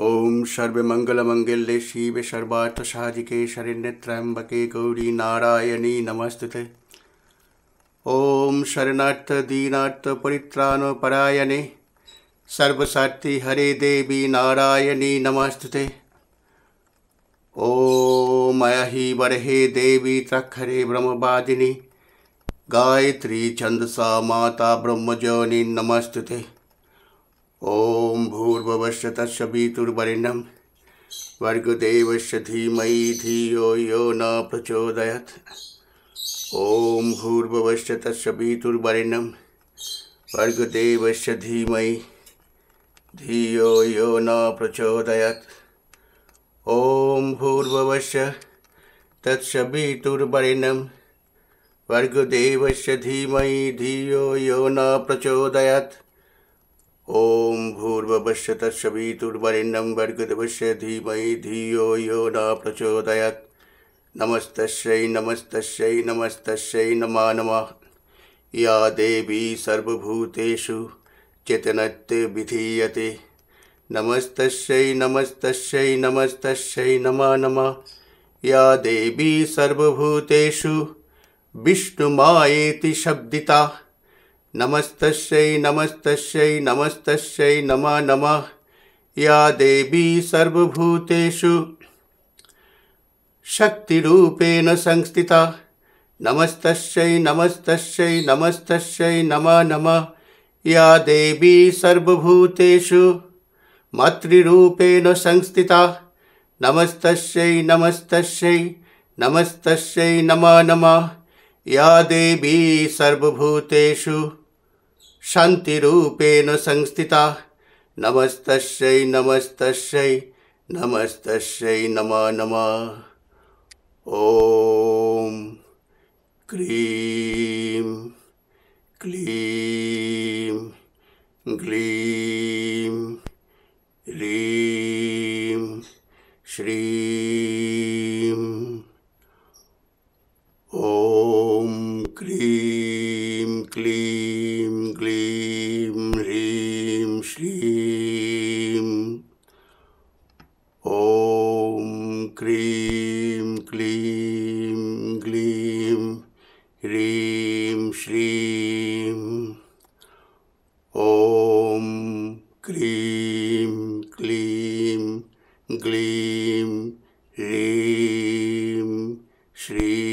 ओम सर्वमंगलमंगल्ये शिव सर्वार्थसाधिके शरण्य त्र्यंबके गौरी नारायणी नमस्ते ओम शरणार्थ दीनार्थ परित्राण परायणे सर्वसाथी हरे देवी नारायणी नमस्ते ओम अहि बरहे देवी त्रखरे ब्रह्मवादिनी गायत्री छंदसा माता ब्रह्मजोनी नमस्ते ओम भूर्भवश्य तत्सवितुर्वरिण्यम वर्गदेवस्य धीमहि धियो यो न प्रचोदयत् ओम भूर्भवश्य तत्सवितुर्वरिण्यम वर्गदेवस्य धीमहि धियो यो न प्रचोदयत् ओम भूर्भवश्य तत्सवितुर्वरिण्यम वर्गदेवस्य धीमहि धियो यो न प्रचोदयत् ॐ घूर्वपश्य तत्सवितुर्वरिण्यं वर्गतपश्य धीमहि धियो यो न प्रचोदयत् नमस्तस्यै नमस्तस्यै नमस्तस्यै नमः नमः या देवी सर्वभूतेषु चेतनत्य विधीयते नमस्तस्यै नमस्तस्यै नमस्तस्यै नमः नमः या देवी सर्वभूतेषु विष्णुमायेति शब्दिता नमस्तस्यै नमस्तस्यै नमस्तस्यै नमः नमः या देवी सर्वभूतेषु शक्तिरूपेण संस्थिता नमस्तस्यै नमस्तस्यै नमस्तस्यै नमः नमः या देवी सर्वभूतेषु मातृरूपेण संस्थिता नमस्तस्यै नमस्तस्यै नमस्तस्यै नमः नमः या देवी सर्वभूतेषु शान्तिरूपेण संस्थिता नमस्तस्यै नमस्तस्यै नमस्तस्यै नम नमः ॐ क्रीं क्लीं ग्लीं ह्रीं श्रीं ॐ क्रीं क्लीं क्लीं ॐ क्रीं क्लीं ग्लीं ह्रीं श्रीं ॐ क्रीं क्लीं ग्लीं ह्रीं श्रीं